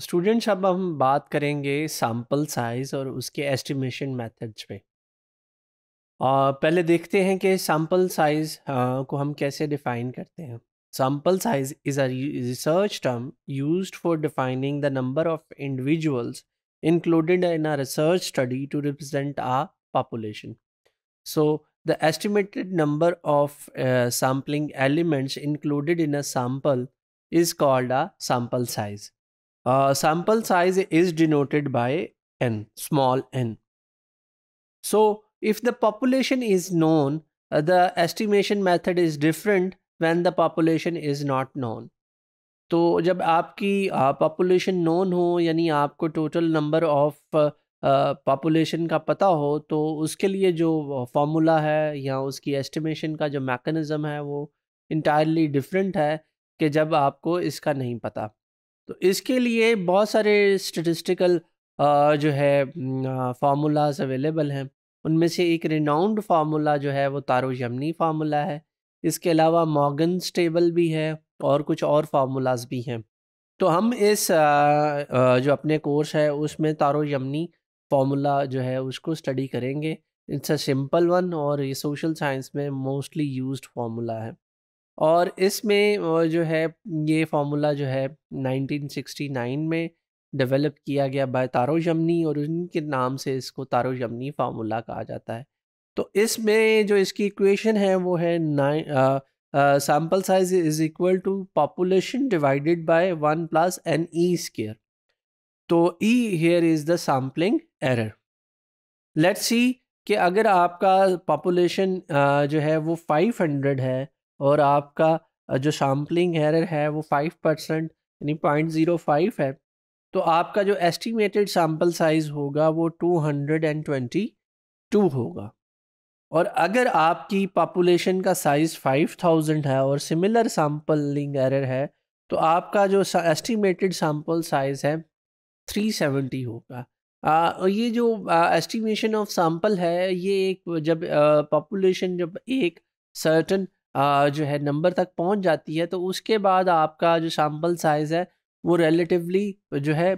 Students अब हम बात करेंगे सैम्पल साइज़ और उसके एस्टिमेशन मेथड्स पे और पहले देखते हैं कि सैम्पल साइज़ हाँ, को हम कैसे डिफ़ाइन करते हैं sample size is a research term used for defining the number of individuals included in a research study to represent a population so the estimated number of sampling elements included in a sample is called a sample size sample size is denoted by n, small n. So if the population is known, uh, the estimation method is different when the population is not known. तो जब आपकी population uh, known हो यानी आपको total number of population का पता हो तो उसके लिए जो फार्मूला है या उसकी एस्टिमेशन का जो मैकेनिज़्म है वो इंटायरली डिफरेंट है कि जब आपको इसका नहीं पता तो इसके लिए बहुत सारे स्टेटिस्टिकल जो है फार्मूलाज अवेलेबल हैं उनमें से एक रिनाउंड फार्मूला जो है वो तारो यमनी फार्मूला है इसके अलावा मॉगन स्टेबल भी है और कुछ और फार्मूलाज भी हैं तो हम इस जो अपने कोर्स है उसमें तारो यमनी फार्मूला जो है उसको स्टडी करेंगे इट्स अ सिंपल वन और ये सोशल साइंस में मोस्टली यूज्ड फार्मूला है और इसमें जो है ये फार्मूला जो है 1969 में डेवलप किया गया बाय तारो जमनी और उनके नाम से इसको तारो जमनी फार्मूला कहा जाता है तो इसमें जो इसकी इक्वेशन है वो है nine sample size is equal to population divided by one plus N E square तो E here is the sampling error let's see कि अगर आपका पॉपुलेशन जो है वो 500 है और आपका जो सैम्पलिंग एरर है वो फाइव परसेंट यानी पॉइंट ज़ीरो फाइव है तो आपका जो एस्टिमेटेड सैम्पल साइज़ होगा वो two hundred and twenty two होगा और अगर आपकी पॉपुलेशन का साइज़ फाइव थाउजेंड है और सिमिलर सैम्पलिंग एरर है तो आपका जो एस्टिमेटेड सैम्पल साइज़ है थ्री सेवेंटी होगा आ, और ये जो एस्टिमेशन ऑफ सैम्पल है ये एक जब पॉपुलेशन जब एक सर्टन जो है नंबर तक पहुंच जाती है तो उसके बाद आपका जो सैम्पल साइज़ है वो रिलेटिवली जो है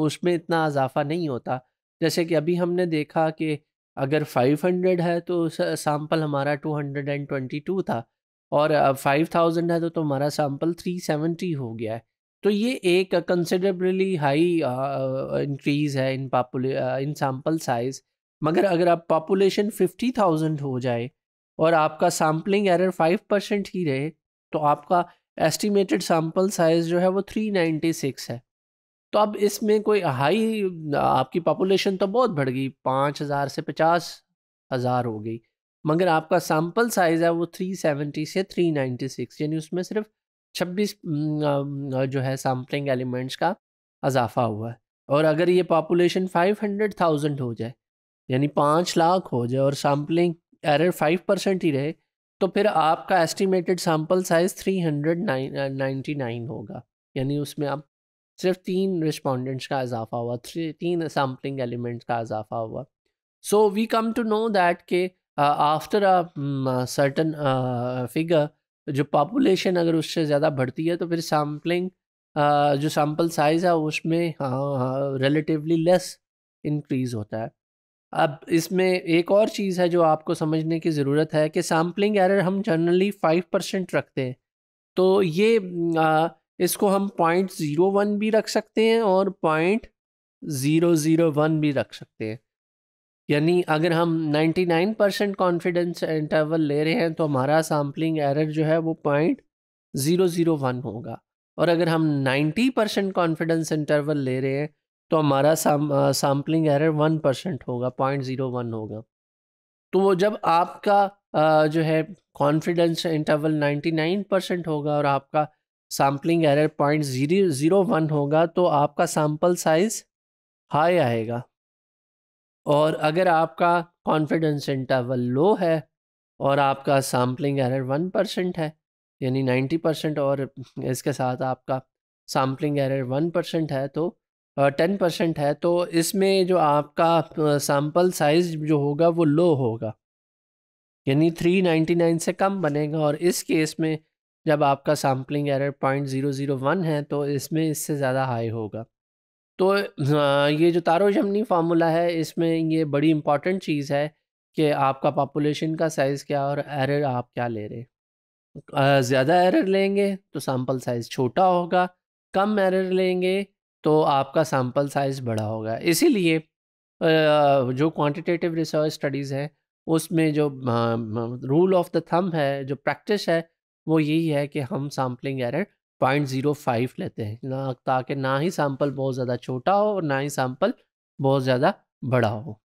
उसमें इतना इजाफा नहीं होता जैसे कि अभी हमने देखा कि अगर 500 है तो सैम्पल हमारा 222 था और 5000 है तो तुम्हारा सैम्पल 370 हो गया है तो ये एक कंसिडरेबली हाई इंक्रीज़ है इन पापुले इन सैम्पल साइज़ मगर अगर आप पापुलेशन 50,000 हो जाए और आपका सैम्पलिंग एरर फाइव परसेंट ही रहे तो आपका एस्टिमेटेड सैम्पल साइज़ जो है वो थ्री नाइन्टी सिक्स है तो अब इसमें कोई हाई आपकी पॉपुलेशन तो बहुत बढ़ गई पाँच हज़ार से पचास हज़ार हो गई मगर आपका सैम्पल साइज़ है वो थ्री सेवेंटी से थ्री नाइन्टी सिक्स यानी उसमें सिर्फ छब्बीस जो है सैम्पलिंग एलिमेंट्स का इजाफा हुआ है और अगर ये पॉपुलेशन फाइव हंड्रेड थाउजेंड हो जाए यानी पाँच लाख हो जाए और सैम्पलिंग एरर फाइव परसेंट ही रहे तो फिर आपका estimated sample size three hundred ninety nine होगा यानी उसमें आप सिर्फ तीन रिस्पोंडेंट्स का इजाफा हुआ थ्री तीन सैम्पलिंग एलिमेंट्स का इजाफा हुआ so we come to know that के आफ्टर अ सर्टन फिगर जो पॉपुलेशन अगर उससे ज़्यादा बढ़ती है तो फिर सैम्पलिंग uh, जो सैम्पल साइज़ है उसमें रिलेटिवली लेस इंक्रीज़ होता है अब इसमें एक और चीज़ है जो आपको समझने की ज़रूरत है कि सैम्पलिंग एरर हम जनरली फाइव परसेंट रखते हैं तो ये आ, इसको हम पॉइंट ज़ीरो वन भी रख सकते हैं और पॉइंट ज़ीरो ज़ीरो वन भी रख सकते हैं यानी अगर हम ninety nine percent confidence interval ले रहे हैं तो हमारा सैम्पलिंग एरर जो है वो पॉइंट ज़ीरो ज़ीरो वन होगा और अगर हम नाइन्टी परसेंट कॉन्फिडेंस इंटरवल ले रहे हैं तो हमारा सैम्पलिंग एरर वन परसेंट होगा पॉइंट ज़ीरो वन होगा तो वो जब आपका आ, जो है confidence interval ninety nine percent होगा और आपका sampling error point zero zero one होगा तो आपका सैम्पल साइज़ हाई आएगा और अगर आपका कॉन्फिडेंस इंटरवल लो है और आपका सैम्पलिंग एरर वन परसेंट है यानी नाइन्टी परसेंट और इसके साथ आपका सैम्पलिंग एरर वन परसेंट है तो टेन परसेंट है तो इसमें जो आपका सैम्पल साइज जो होगा वो लो होगा यानी थ्री नाइन्टी नाइन से कम बनेगा और इस केस में जब आपका sampling error point zero zero one है तो इसमें इससे ज़्यादा हाई होगा तो ये जो तारो जमनी फार्मूला है इसमें ये बड़ी इंपॉर्टेंट चीज़ है कि आपका पॉपुलेशन का साइज़ क्या और एरर आप क्या ले रहे हैं ज़्यादा एरर लेंगे तो सैम्पल साइज़ छोटा होगा कम एरर लेंगे तो आपका सैम्पल साइज़ बड़ा होगा इसीलिए जो क्वांटिटेटिव रिसर्च स्टडीज़ हैं उसमें जो रूल ऑफ द थंब है जो प्रैक्टिस है वो यही है कि हम sampling error point zero five लेते हैं ना ताकि ना ही सैम्पल बहुत ज़्यादा छोटा हो और ना ही सैम्पल बहुत ज़्यादा बड़ा हो